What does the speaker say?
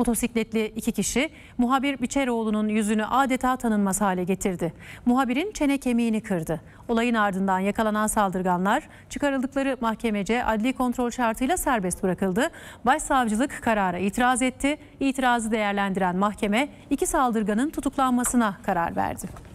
Motosikletli iki kişi muhabir Biçeroğlu'nun yüzünü adeta tanınmaz hale getirdi. Muhabirin çene kemiğini kırdı. Olayın ardından yakalanan saldırganlar çıkarıldıkları mahkemece adli kontrol şartıyla serbest bırakıldı. Başsavcılık karara itiraz etti. İtirazı değerlendiren mahkeme iki saldırganın tutuklanmasına karar verdi.